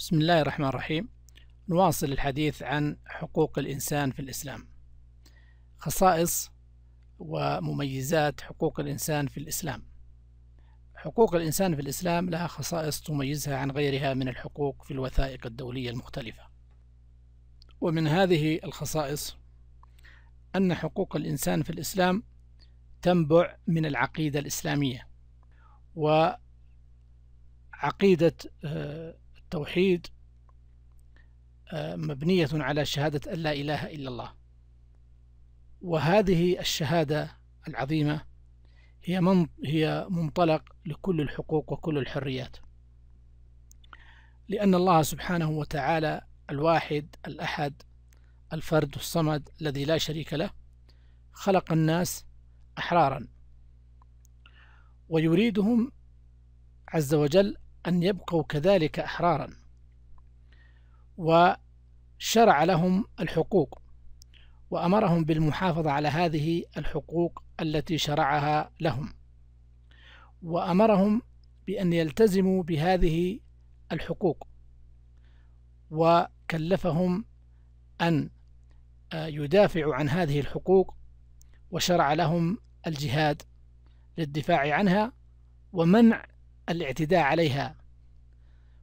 بسم الله الرحمن الرحيم نواصل الحديث عن حقوق الإنسان في الإسلام خصائص ومميزات حقوق الإنسان في الإسلام حقوق الإنسان في الإسلام لها خصائص تميزها عن غيرها من الحقوق في الوثائق الدولية المختلفة ومن هذه الخصائص أن حقوق الإنسان في الإسلام تنبع من العقيدة الإسلامية وعقيدة آه، التوحيد آه، مبنية على شهادة أن لا إله إلا الله وهذه الشهادة العظيمة هي من هي منطلق لكل الحقوق وكل الحريات لأن الله سبحانه وتعالى الواحد الأحد الفرد الصمد الذي لا شريك له خلق الناس أحرارا ويريدهم عز وجل أن يبقوا كذلك أحرارا وشرع لهم الحقوق وأمرهم بالمحافظة على هذه الحقوق التي شرعها لهم وأمرهم بأن يلتزموا بهذه الحقوق وكلفهم أن آه، يدافعوا عن هذه الحقوق وشرع لهم الجهاد للدفاع عنها ومنع الاعتداء عليها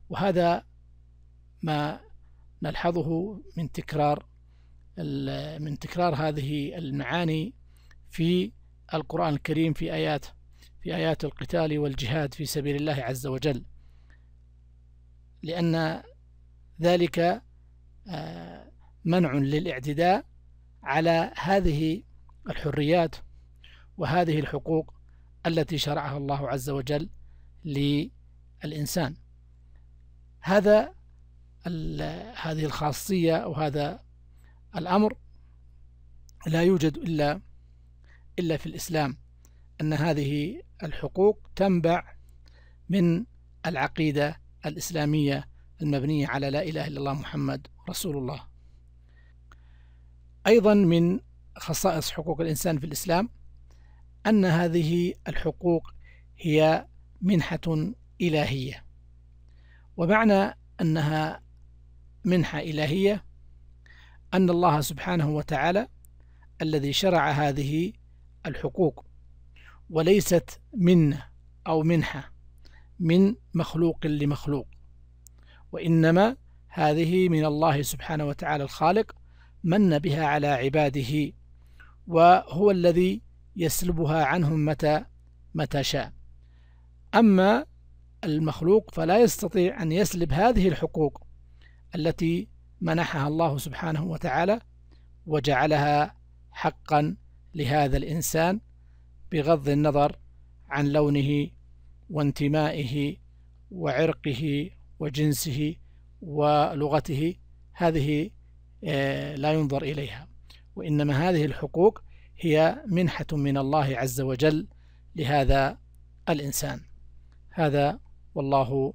وهذا ما نلحظه من تكرار من تكرار هذه المعاني في القرآن الكريم في آيات في آيات القتال والجهاد في سبيل الله عز وجل لأن ذلك آه، منع للاعتداء على هذه الحريات وهذه الحقوق التي شرعها الله عز وجل للإنسان هذا هذه الخاصية أو هذا الأمر لا يوجد إلا إلا في الإسلام أن هذه الحقوق تنبع من العقيدة الإسلامية المبنية على لا إله إلا الله محمد رسول الله أيضا من خصائص حقوق الإنسان في الإسلام أن هذه الحقوق هي منحة إلهية ومعنى أنها منحة إلهية أن الله سبحانه وتعالى الذي شرع هذه الحقوق وليست منة أو منحة من مخلوق لمخلوق وإنما هذه من الله سبحانه وتعالى الخالق من بها على عباده وهو الذي يسلبها عنهم متى متى شاء أما المخلوق فلا يستطيع أن يسلب هذه الحقوق التي منحها الله سبحانه وتعالى وجعلها حقا لهذا الإنسان بغض النظر عن لونه وانتمائه وعرقه وجنسه ولغته هذه آه، لا ينظر إليها وإنما هذه الحقوق هي منحة من الله عز وجل لهذا الإنسان هذا والله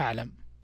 أعلم